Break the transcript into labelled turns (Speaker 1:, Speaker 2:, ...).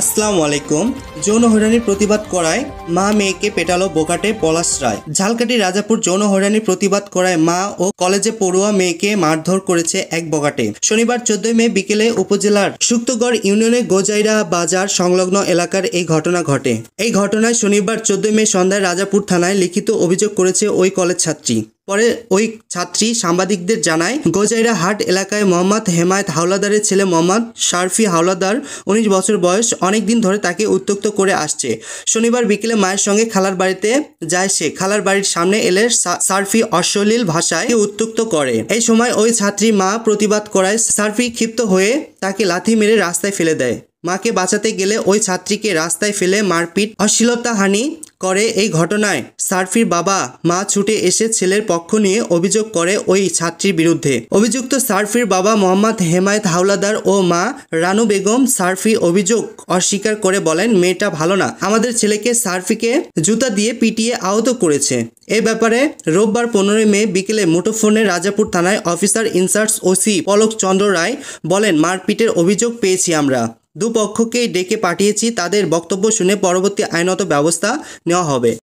Speaker 1: আসসালামু আলাইকুম যৌন হয়রানির প্রতিবাদ করায় মা মেয়েকে পেটালো বোকাটে পলাশ রায় ঝালকাটি রাজাপুর যৌন হয়রানির প্রতিবাদ করায় মা ও কলেজে পড়ুয়া মেয়েকে মারধর করেছে এক বোকাটে শনিবার চোদ্দই মে বিকেলে উপজেলার সুক্তগড় ইউনিয়নের গোজাইরা বাজার সংলগ্ন এলাকার এই ঘটনা ঘটে এই ঘটনায় শনিবার চোদ্দই মে সন্ধ্যায় রাজাপুর থানায় লিখিত অভিযোগ করেছে ওই কলেজ ছাত্রী পরে ওই ছাত্রী সাংবাদিকদের জানায় গোজাইরা হাট এলাকায় মোহাম্মদ হেমায়ত হাওলাদারের ছেলে মোহাম্মদ শারফি হাওলাদার উনিশ বছর বয়স অনেক দিন ধরে তাকে উত্তক্ত করে আসছে শনিবার বিকেলে মায়ের সঙ্গে খালার বাড়িতে যায় সে খালার বাড়ির সামনে এলে সার্ফি অশ্লীল ভাষায় উত্তক্ত করে এই সময় ওই ছাত্রী মা প্রতিবাদ করায় সার্ফি ক্ষিপ্ত হয়ে তাকে লাথি মেরে রাস্তায় ফেলে দেয় মাকে বাঁচাতে গেলে ওই ছাত্রীকে রাস্তায় ফেলে মারপিট অশ্লীলতা হানি করে এই ঘটনায় সার্ফির বাবা মা ছুটে এসে ছেলের পক্ষ নিয়ে অভিযোগ করে ওই ছাত্রীর বিরুদ্ধে অভিযুক্ত সার্ফির বাবা মোহাম্মদ হেমায়েত হাওলাদার ও মা রানু বেগম সার্ফি অভিযোগ অস্বীকার করে বলেন মেয়েটা ভালো না আমাদের ছেলেকে সার্ফিকে জুতা দিয়ে পিটিয়ে আহত করেছে এ ব্যাপারে রোববার পনেরোই মে বিকেলে মুঠোফোনে রাজাপুর থানায় officer in charge OC Palak Chandra Roy বলেন মারপিটের অভিযোগ পেয়েছি আমরা দুপক্ষকেই ডেকে পাঠিয়েছি তাদের বক্তব্য শুনে পরবর্তী আইনত ব্যবস্থা নেওয়া হবে